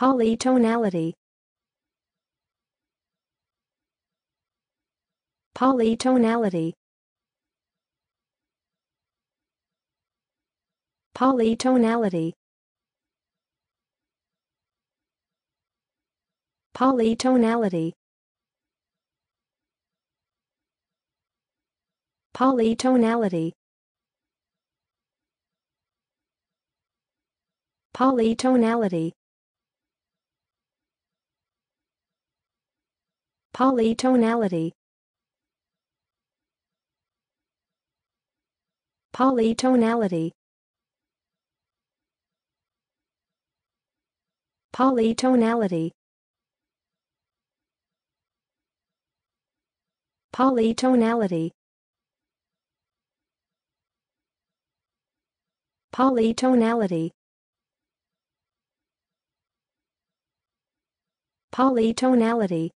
Polytonality Polytonality Polytonality Polytonality Polytonality Polytonality Polytonality Polytonality Polytonality Polytonality Polytonality Polytonality